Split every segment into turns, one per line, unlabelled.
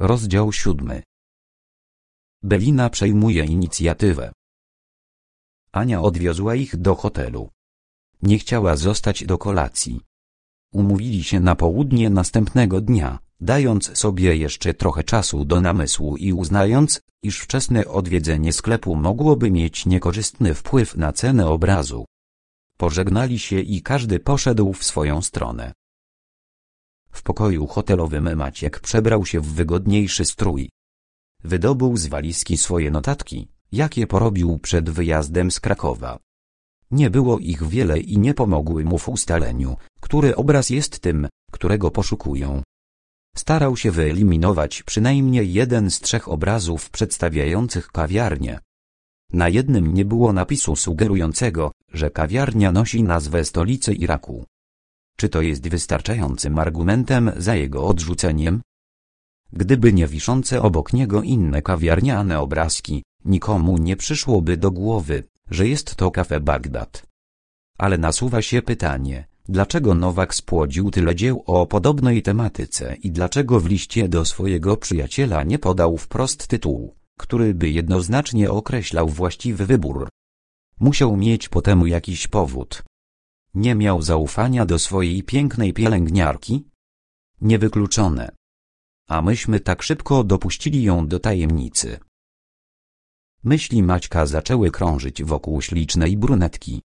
Rozdział siódmy. Belina przejmuje inicjatywę. Ania odwiozła ich do hotelu. Nie chciała zostać do kolacji. Umówili się na południe następnego dnia, dając sobie jeszcze trochę czasu do namysłu i uznając, iż wczesne odwiedzenie sklepu mogłoby mieć niekorzystny wpływ na cenę obrazu. Pożegnali się i każdy poszedł w swoją stronę. W pokoju hotelowym Maciek przebrał się w wygodniejszy strój. Wydobył z walizki swoje notatki, jakie porobił przed wyjazdem z Krakowa. Nie było ich wiele i nie pomogły mu w ustaleniu, który obraz jest tym, którego poszukują. Starał się wyeliminować przynajmniej jeden z trzech obrazów przedstawiających kawiarnię. Na jednym nie było napisu sugerującego, że kawiarnia nosi nazwę stolicy Iraku. Czy to jest wystarczającym argumentem za jego odrzuceniem? Gdyby nie wiszące obok niego inne kawiarniane obrazki, nikomu nie przyszłoby do głowy, że jest to kafe Bagdad. Ale nasuwa się pytanie, dlaczego Nowak spłodził tyle dzieł o podobnej tematyce i dlaczego w liście do swojego przyjaciela nie podał wprost tytułu, który by jednoznacznie określał właściwy wybór. Musiał mieć potem jakiś powód. Nie miał zaufania do swojej pięknej pielęgniarki? Niewykluczone. A myśmy tak szybko dopuścili ją do tajemnicy. Myśli Maćka zaczęły krążyć wokół ślicznej brunetki.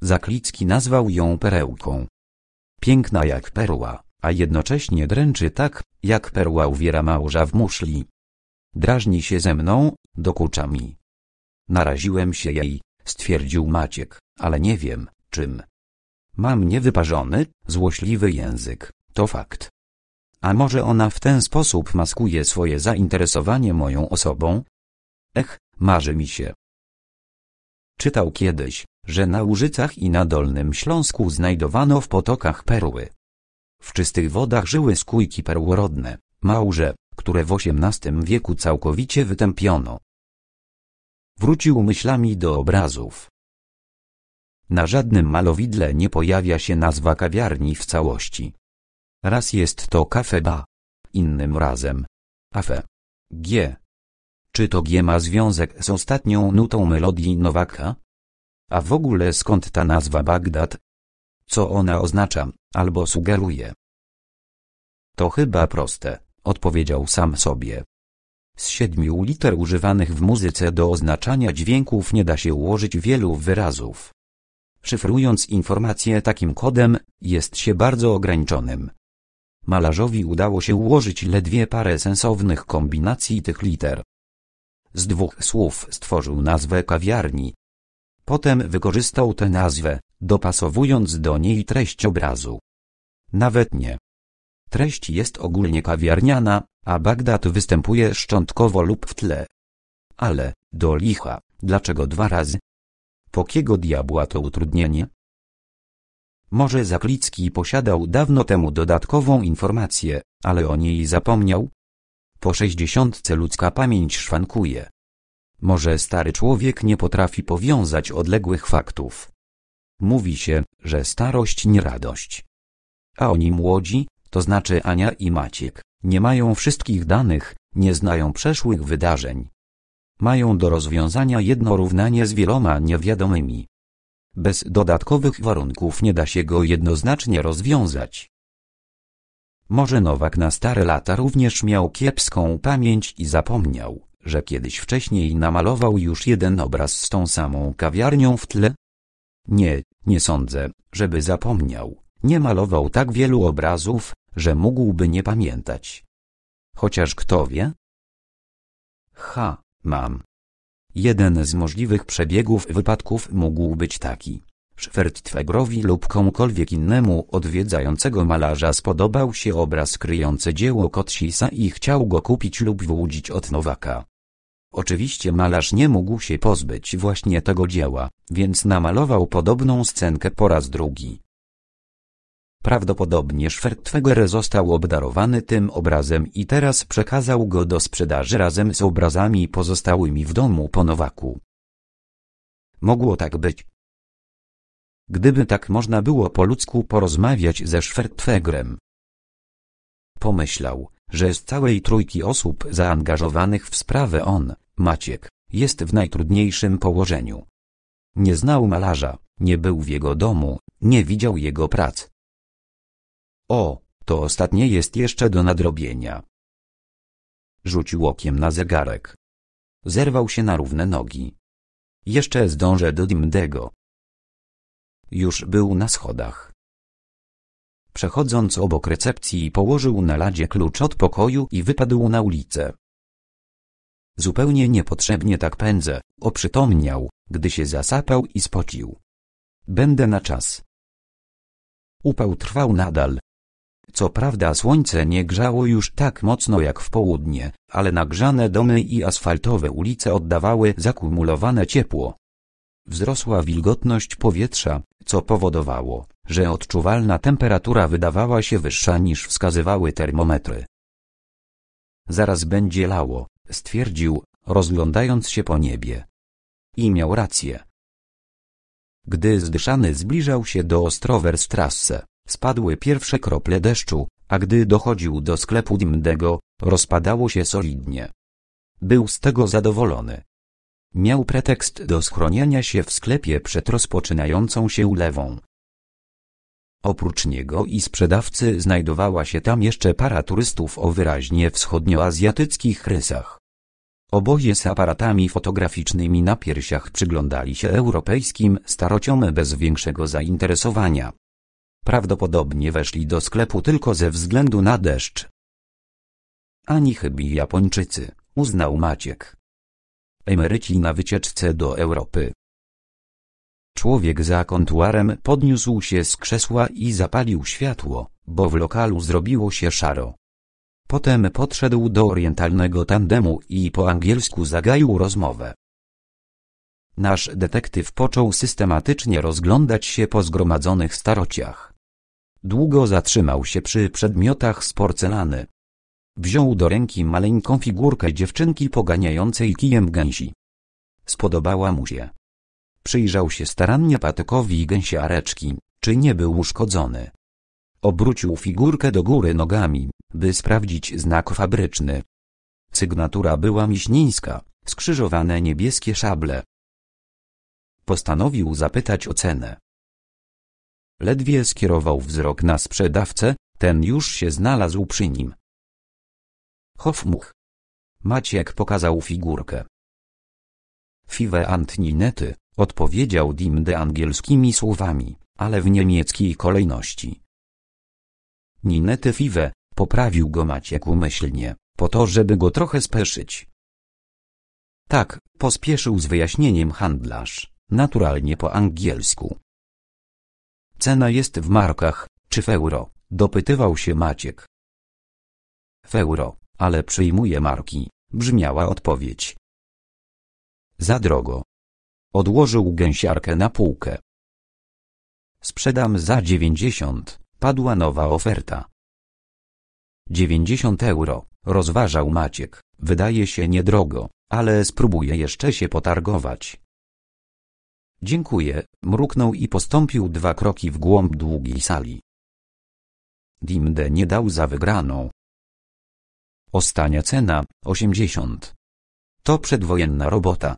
Zaklicki nazwał ją perełką. Piękna jak perła, a jednocześnie dręczy tak, jak perła uwiera małża w muszli. Drażni się ze mną, dokucza mi. Naraziłem się jej, stwierdził Maciek, ale nie wiem, wychowawczym. Mam niewyparzony, złośliwy język, to fakt. A może ona w ten sposób maskuje swoje zainteresowanie moją osobą? Ech, marzy mi się. Czytał kiedyś, że na Łużycach i na Dolnym Śląsku znajdowano w potokach perły. W czystych wodach żyły skójki perłorodne, małże, które w XVIII wieku całkowicie wytępiono. Wrócił myślami do obrazów. Na żadnym malowidle nie pojawia się nazwa kawiarni w całości. Raz jest to kafe Ba, innym razem Afe. G. Czy to G ma związek z ostatnią nutą melodii Nowaka? A w ogóle skąd ta nazwa Bagdad? Co ona oznacza, albo sugeruje? To chyba proste, odpowiedział sam sobie. Z siedmiu liter używanych w muzyce do oznaczania dźwięków nie da się ułożyć wielu wyrazów. Szyfrując informacje takim kodem, jest się bardzo ograniczonym. Malarzowi udało się ułożyć ledwie parę sensownych kombinacji tych liter. Z dwóch słów stworzył nazwę kawiarni. Potem wykorzystał tę nazwę, dopasowując do niej treść obrazu. Nawet nie. Treść jest ogólnie kawiarniana, a Bagdad występuje szczątkowo lub w tle. Ale, do licha, dlaczego dwa razy? Pokiego diabła to utrudnienie? Może Zaklicki posiadał dawno temu dodatkową informację, ale o niej zapomniał? Po sześćdziesiątce ludzka pamięć szwankuje. Może stary człowiek nie potrafi powiązać odległych faktów. Mówi się, że starość nie radość. A oni młodzi, to znaczy Ania i Maciek, nie mają wszystkich danych, nie znają przeszłych wydarzeń. Mają do rozwiązania jedno równanie z wieloma niewiadomymi. Bez dodatkowych warunków nie da się go jednoznacznie rozwiązać. Może Nowak na stare lata również miał kiepską pamięć i zapomniał, że kiedyś wcześniej namalował już jeden obraz z tą samą kawiarnią w tle? Nie, nie sądzę, żeby zapomniał. Nie malował tak wielu obrazów, że mógłby nie pamiętać. Chociaż kto wie? Ha, Mam. Jeden z możliwych przebiegów wypadków mógł być taki. Szfert lub komukolwiek innemu odwiedzającego malarza spodobał się obraz kryjący dzieło Kotsisa i chciał go kupić lub wyłudzić od Nowaka. Oczywiście malarz nie mógł się pozbyć właśnie tego dzieła, więc namalował podobną scenkę po raz drugi. Prawdopodobnie Schwertfeger został obdarowany tym obrazem i teraz przekazał go do sprzedaży razem z obrazami pozostałymi w domu po Nowaku. Mogło tak być. Gdyby tak można było po ludzku porozmawiać ze Schwertfegrem. Pomyślał, że z całej trójki osób zaangażowanych w sprawę on, Maciek, jest w najtrudniejszym położeniu. Nie znał malarza, nie był w jego domu, nie widział jego prac. O, to ostatnie jest jeszcze do nadrobienia. Rzucił okiem na zegarek. Zerwał się na równe nogi. Jeszcze zdążę do Dimdego. Już był na schodach. Przechodząc obok recepcji położył na ladzie klucz od pokoju i wypadł na ulicę. Zupełnie niepotrzebnie tak pędzę, oprzytomniał, gdy się zasapał i spocił. Będę na czas. Upał trwał nadal, co prawda słońce nie grzało już tak mocno jak w południe, ale nagrzane domy i asfaltowe ulice oddawały zakumulowane ciepło. Wzrosła wilgotność powietrza, co powodowało, że odczuwalna temperatura wydawała się wyższa niż wskazywały termometry. Zaraz będzie lało, stwierdził, rozglądając się po niebie. I miał rację. Gdy zdyszany zbliżał się do Ostrowerstrasse, Spadły pierwsze krople deszczu, a gdy dochodził do sklepu Dimdego, rozpadało się solidnie. Był z tego zadowolony. Miał pretekst do schronienia się w sklepie przed rozpoczynającą się ulewą. Oprócz niego i sprzedawcy znajdowała się tam jeszcze para turystów o wyraźnie wschodnioazjatyckich rysach. Oboje z aparatami fotograficznymi na piersiach przyglądali się europejskim starociom bez większego zainteresowania. Prawdopodobnie weszli do sklepu tylko ze względu na deszcz. Ani chybi Japończycy, uznał Maciek. Emeryci na wycieczce do Europy. Człowiek za kontuarem podniósł się z krzesła i zapalił światło, bo w lokalu zrobiło się szaro. Potem podszedł do orientalnego tandemu i po angielsku zagaił rozmowę. Nasz detektyw począł systematycznie rozglądać się po zgromadzonych starociach. Długo zatrzymał się przy przedmiotach z porcelany. Wziął do ręki maleńką figurkę dziewczynki poganiającej kijem gęsi. Spodobała mu się. Przyjrzał się starannie patykowi gęsiareczki, czy nie był uszkodzony. Obrócił figurkę do góry nogami, by sprawdzić znak fabryczny. Sygnatura była miśnińska, skrzyżowane niebieskie szable. Postanowił zapytać o cenę. Ledwie skierował wzrok na sprzedawcę, ten już się znalazł przy nim. Hofmuch. Maciek pokazał figurkę. Five Antninety, odpowiedział Dimde angielskimi słowami, ale w niemieckiej kolejności. Ninety Five, poprawił go Maciek umyślnie, po to żeby go trochę speszyć. Tak, pospieszył z wyjaśnieniem handlarz, naturalnie po angielsku. Cena jest w markach, czy w euro? Dopytywał się Maciek. W euro, ale przyjmuję marki, brzmiała odpowiedź. Za drogo. Odłożył gęsiarkę na półkę. Sprzedam za 90, padła nowa oferta. 90 euro, rozważał Maciek, wydaje się niedrogo, ale spróbuję jeszcze się potargować. Dziękuję, mruknął i postąpił dwa kroki w głąb długiej sali. Dimde nie dał za wygraną. Ostania cena, 80. To przedwojenna robota.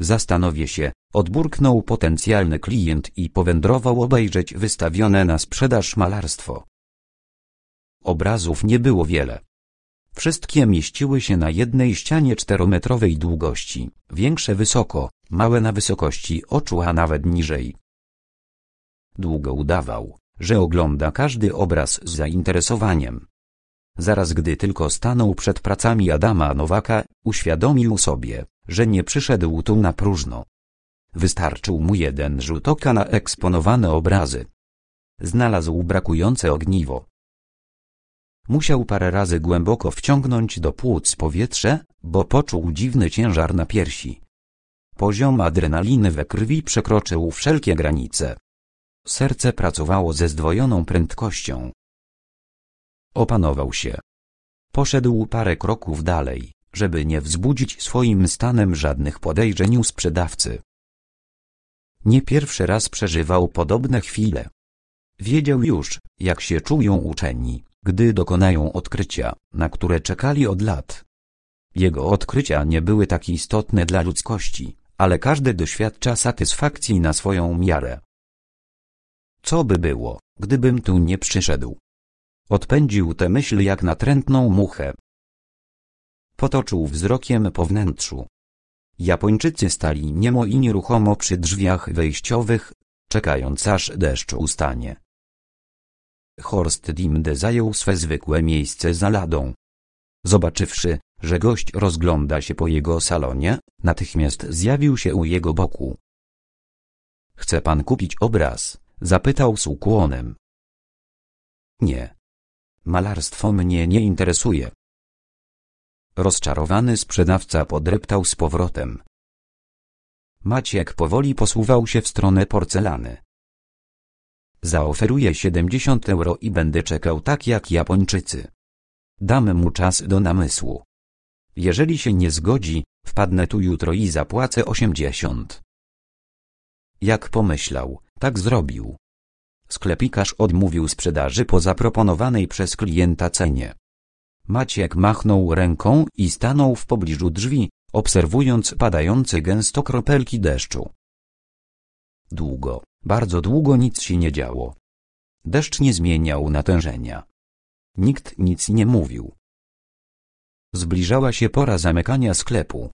Zastanowię się, odburknął potencjalny klient i powędrował obejrzeć wystawione na sprzedaż malarstwo. Obrazów nie było wiele. Wszystkie mieściły się na jednej ścianie czterometrowej długości, większe wysoko, małe na wysokości oczu, a nawet niżej. Długo udawał, że ogląda każdy obraz z zainteresowaniem. Zaraz gdy tylko stanął przed pracami Adama Nowaka, uświadomił sobie, że nie przyszedł tu na próżno. Wystarczył mu jeden rzut oka na eksponowane obrazy. Znalazł brakujące ogniwo. Musiał parę razy głęboko wciągnąć do płuc powietrze, bo poczuł dziwny ciężar na piersi. Poziom adrenaliny we krwi przekroczył wszelkie granice. Serce pracowało ze zdwojoną prędkością. Opanował się. Poszedł parę kroków dalej, żeby nie wzbudzić swoim stanem żadnych podejrzeń u sprzedawcy. Nie pierwszy raz przeżywał podobne chwile. Wiedział już, jak się czują uczeni, gdy dokonają odkrycia, na które czekali od lat. Jego odkrycia nie były tak istotne dla ludzkości, ale każdy doświadcza satysfakcji na swoją miarę. Co by było, gdybym tu nie przyszedł? Odpędził tę myśl jak natrętną muchę. Potoczył wzrokiem po wnętrzu. Japończycy stali niemo i nieruchomo przy drzwiach wejściowych, czekając aż deszcz ustanie. Horst Dimde zajął swe zwykłe miejsce za ladą. Zobaczywszy, że gość rozgląda się po jego salonie, natychmiast zjawił się u jego boku. Chce pan kupić obraz? Zapytał z ukłonem. Nie. Malarstwo mnie nie interesuje. Rozczarowany sprzedawca podreptał z powrotem. Maciek powoli posuwał się w stronę porcelany. Zaoferuję 70 euro i będę czekał tak jak Japończycy. Dam mu czas do namysłu. Jeżeli się nie zgodzi, wpadnę tu jutro i zapłacę osiemdziesiąt. Jak pomyślał, tak zrobił. Sklepikarz odmówił sprzedaży po zaproponowanej przez klienta cenie. Maciek machnął ręką i stanął w pobliżu drzwi, obserwując padające gęsto kropelki deszczu. Długo, bardzo długo nic się nie działo. Deszcz nie zmieniał natężenia. Nikt nic nie mówił. Zbliżała się pora zamykania sklepu.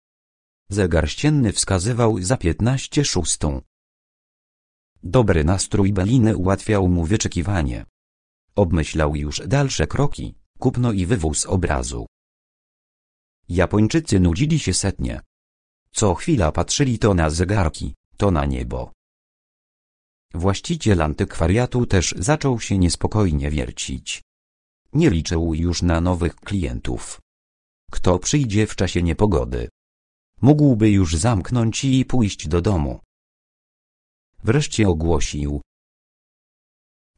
Zegar ścienny wskazywał za piętnaście szóstą. Dobry nastrój Beliny ułatwiał mu wyczekiwanie. Obmyślał już dalsze kroki, kupno i wywóz obrazu. Japończycy nudzili się setnie. Co chwila patrzyli to na zegarki, to na niebo. Właściciel antykwariatu też zaczął się niespokojnie wiercić. Nie liczył już na nowych klientów kto przyjdzie w czasie niepogody. Mógłby już zamknąć i pójść do domu. Wreszcie ogłosił.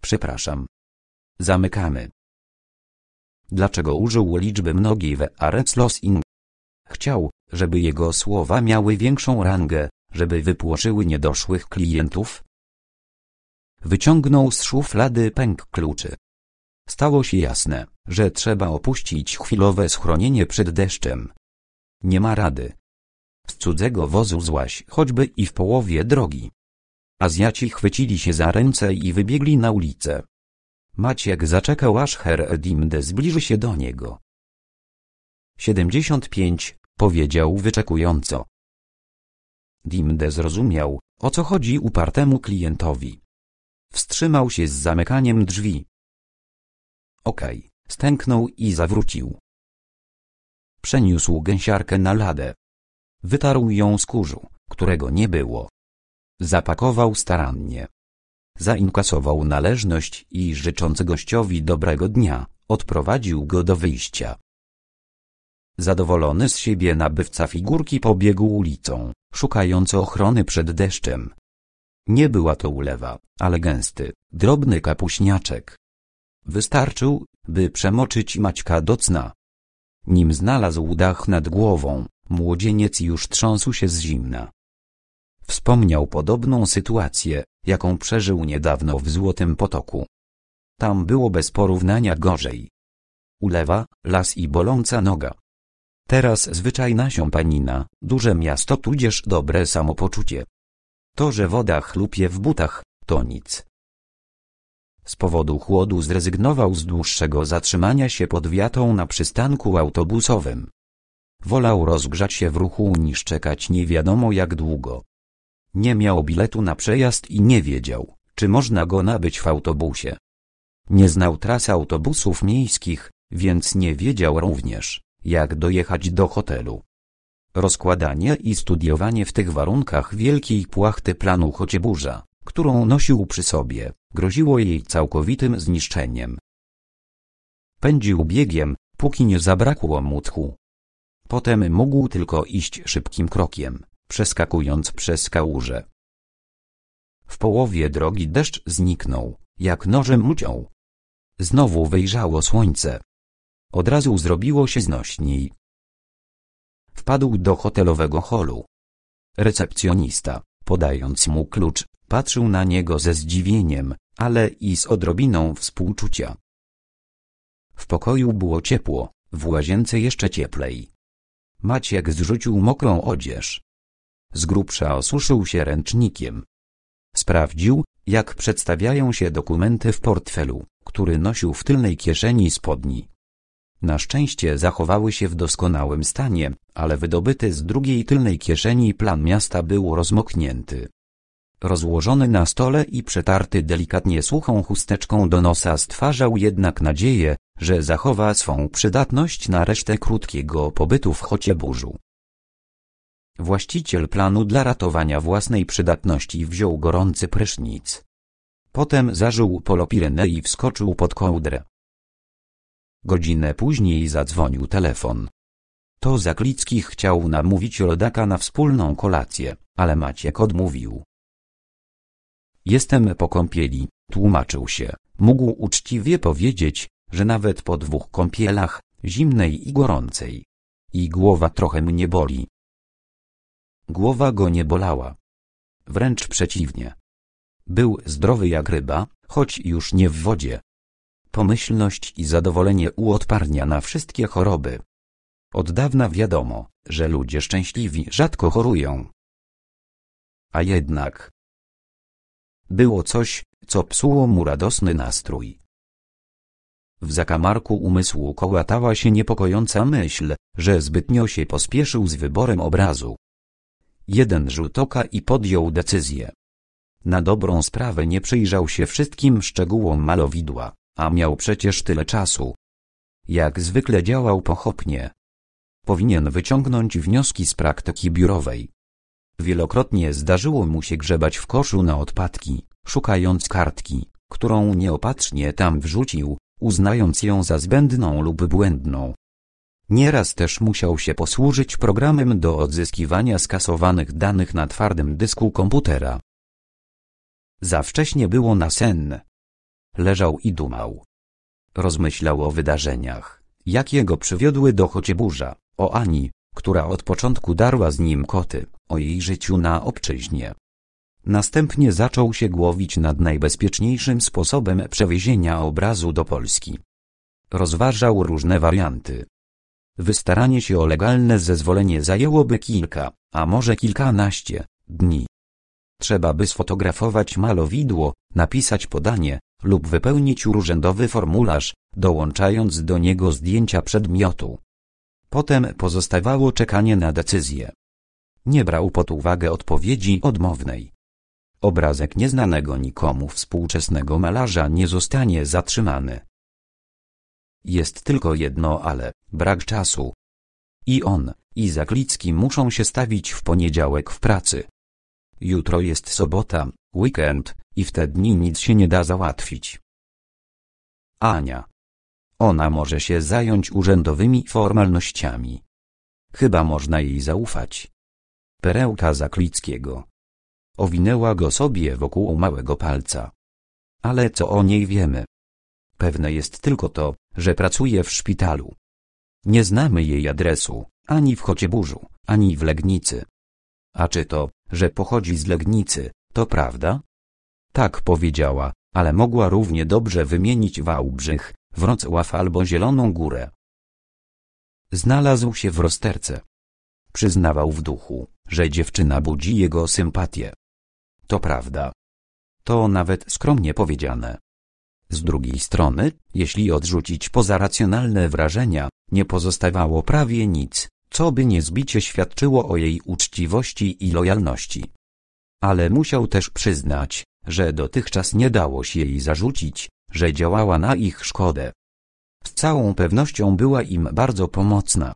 Przepraszam. Zamykamy. Dlaczego użył liczby mnogiej w in? Chciał, żeby jego słowa miały większą rangę, żeby wypłoszyły niedoszłych klientów. Wyciągnął z szuflady pęk kluczy. Stało się jasne, że trzeba opuścić chwilowe schronienie przed deszczem. Nie ma rady. Z cudzego wozu złaś choćby i w połowie drogi. Azjaci chwycili się za ręce i wybiegli na ulicę. Maciek zaczekał aż Dimde zbliży się do niego. 75, powiedział wyczekująco. Dimde zrozumiał, o co chodzi upartemu klientowi. Wstrzymał się z zamykaniem drzwi. Okej, okay. stęknął i zawrócił. Przeniósł gęsiarkę na ladę. Wytarł ją z kurzu, którego nie było. Zapakował starannie. Zainkasował należność i życząc gościowi dobrego dnia, odprowadził go do wyjścia. Zadowolony z siebie nabywca figurki pobiegł ulicą, szukając ochrony przed deszczem. Nie była to ulewa, ale gęsty, drobny kapuśniaczek. Wystarczył, by przemoczyć Maćka docna. Nim znalazł dach nad głową, młodzieniec już trząsł się z zimna. Wspomniał podobną sytuację, jaką przeżył niedawno w Złotym Potoku. Tam było bez porównania gorzej. Ulewa, las i boląca noga. Teraz zwyczajna siąpanina, duże miasto tudzież dobre samopoczucie. To, że woda chlupie w butach, to nic. Z powodu chłodu zrezygnował z dłuższego zatrzymania się pod wiatą na przystanku autobusowym. Wolał rozgrzać się w ruchu niż czekać nie wiadomo jak długo. Nie miał biletu na przejazd i nie wiedział, czy można go nabyć w autobusie. Nie znał trasy autobusów miejskich, więc nie wiedział również, jak dojechać do hotelu. Rozkładanie i studiowanie w tych warunkach wielkiej płachty planu burza którą nosił przy sobie, groziło jej całkowitym zniszczeniem. Pędził biegiem, póki nie zabrakło mu tchu. Potem mógł tylko iść szybkim krokiem, przeskakując przez kałuże. W połowie drogi deszcz zniknął, jak nożem uciął. Znowu wyjrzało słońce. Od razu zrobiło się znośniej. Wpadł do hotelowego holu. Recepcjonista, podając mu klucz, Patrzył na niego ze zdziwieniem, ale i z odrobiną współczucia. W pokoju było ciepło, w łazience jeszcze cieplej. Maciek zrzucił mokrą odzież. Z grubsza osuszył się ręcznikiem. Sprawdził, jak przedstawiają się dokumenty w portfelu, który nosił w tylnej kieszeni spodni. Na szczęście zachowały się w doskonałym stanie, ale wydobyty z drugiej tylnej kieszeni plan miasta był rozmoknięty rozłożony na stole i przetarty delikatnie suchą chusteczką do nosa stwarzał jednak nadzieję, że zachowa swą przydatność na resztę krótkiego pobytu w Chocieburzu. Właściciel planu dla ratowania własnej przydatności wziął gorący prysznic. Potem zażył polopirynę i wskoczył pod kołdrę. Godzinę później zadzwonił telefon. To Zaklicki chciał namówić rodaka na wspólną kolację, ale Maciek odmówił. Jestem po kąpieli, tłumaczył się. Mógł uczciwie powiedzieć, że nawet po dwóch kąpielach, zimnej i gorącej. I głowa trochę mnie boli. Głowa go nie bolała. Wręcz przeciwnie. Był zdrowy jak ryba, choć już nie w wodzie. Pomyślność i zadowolenie uodparnia na wszystkie choroby. Od dawna wiadomo, że ludzie szczęśliwi rzadko chorują. A jednak, było coś, co psuło mu radosny nastrój. W zakamarku umysłu kołatała się niepokojąca myśl, że zbytnio się pospieszył z wyborem obrazu. Jeden rzut oka i podjął decyzję. Na dobrą sprawę nie przyjrzał się wszystkim szczegółom malowidła, a miał przecież tyle czasu. Jak zwykle działał pochopnie. Powinien wyciągnąć wnioski z praktyki biurowej. Wielokrotnie zdarzyło mu się grzebać w koszu na odpadki, szukając kartki, którą nieopatrznie tam wrzucił, uznając ją za zbędną lub błędną. Nieraz też musiał się posłużyć programem do odzyskiwania skasowanych danych na twardym dysku komputera. Za wcześnie było na sen. Leżał i dumał. Rozmyślał o wydarzeniach, jakie go przywiodły do Chocieburza, o Ani, która od początku darła z nim koty, o jej życiu na obczyźnie. Następnie zaczął się głowić nad najbezpieczniejszym sposobem przewiezienia obrazu do Polski. Rozważał różne warianty. Wystaranie się o legalne zezwolenie zajęłoby kilka, a może kilkanaście, dni. Trzeba by sfotografować malowidło, napisać podanie lub wypełnić urzędowy formularz, dołączając do niego zdjęcia przedmiotu. Potem pozostawało czekanie na decyzję. Nie brał pod uwagę odpowiedzi odmownej. Obrazek nieznanego nikomu współczesnego malarza nie zostanie zatrzymany. Jest tylko jedno ale, brak czasu. I on, i Zaklicki muszą się stawić w poniedziałek w pracy. Jutro jest sobota, weekend, i w te dni nic się nie da załatwić. Ania ona może się zająć urzędowymi formalnościami. Chyba można jej zaufać. Perełka Zaklickiego. Owinęła go sobie wokół małego palca. Ale co o niej wiemy? Pewne jest tylko to, że pracuje w szpitalu. Nie znamy jej adresu, ani w Chocieburzu, ani w Legnicy. A czy to, że pochodzi z Legnicy, to prawda? Tak powiedziała, ale mogła równie dobrze wymienić Wałbrzych, Wrocław albo Zieloną Górę. Znalazł się w rozterce. Przyznawał w duchu, że dziewczyna budzi jego sympatię. To prawda. To nawet skromnie powiedziane. Z drugiej strony, jeśli odrzucić poza racjonalne wrażenia, nie pozostawało prawie nic, co by niezbicie świadczyło o jej uczciwości i lojalności. Ale musiał też przyznać, że dotychczas nie dało się jej zarzucić, że działała na ich szkodę. Z całą pewnością była im bardzo pomocna.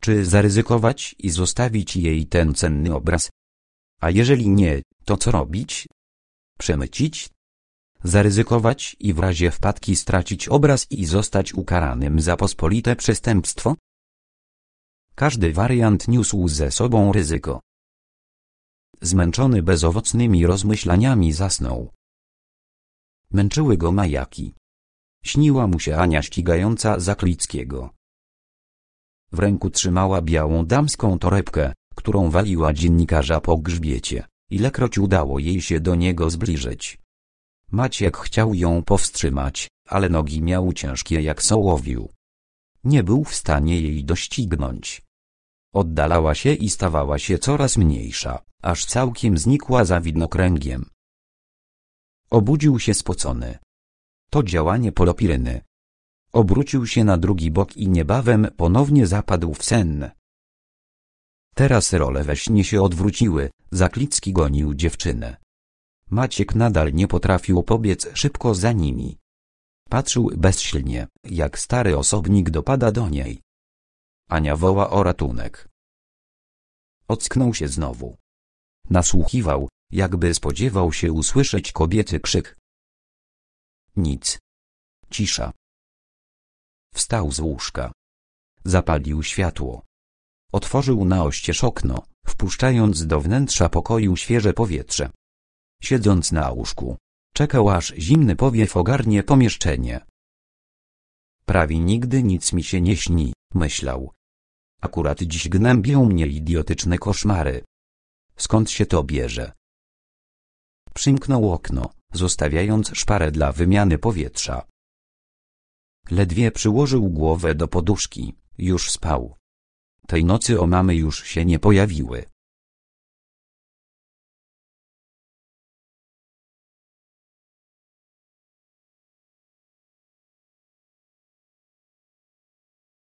Czy zaryzykować i zostawić jej ten cenny obraz? A jeżeli nie, to co robić? Przemycić? Zaryzykować i w razie wpadki stracić obraz i zostać ukaranym za pospolite przestępstwo? Każdy wariant niósł ze sobą ryzyko. Zmęczony bezowocnymi rozmyślaniami zasnął. Męczyły go majaki. Śniła mu się Ania ścigająca Zaklickiego. W ręku trzymała białą damską torebkę, którą waliła dziennikarza po grzbiecie, ilekroć udało jej się do niego zbliżyć. Maciek chciał ją powstrzymać, ale nogi miał ciężkie jak sołowiu. Nie był w stanie jej doścignąć. Oddalała się i stawała się coraz mniejsza, aż całkiem znikła za widnokręgiem. Obudził się spocony. To działanie polopiryny. Obrócił się na drugi bok i niebawem ponownie zapadł w sen. Teraz role we śnie się odwróciły, Zaklicki gonił dziewczynę. Maciek nadal nie potrafił pobiec szybko za nimi. Patrzył bezsilnie, jak stary osobnik dopada do niej. Ania woła o ratunek. Ocknął się znowu. Nasłuchiwał, jakby spodziewał się usłyszeć kobiety krzyk. Nic. Cisza. Wstał z łóżka. Zapalił światło. Otworzył na oścież okno, wpuszczając do wnętrza pokoju świeże powietrze. Siedząc na łóżku, czekał aż zimny powiew ogarnie pomieszczenie. Prawie nigdy nic mi się nie śni, myślał. Akurat dziś gnębią mnie idiotyczne koszmary. Skąd się to bierze? Przymknął okno, zostawiając szparę dla wymiany powietrza. Ledwie przyłożył głowę do poduszki, już spał. Tej nocy omamy już się nie pojawiły.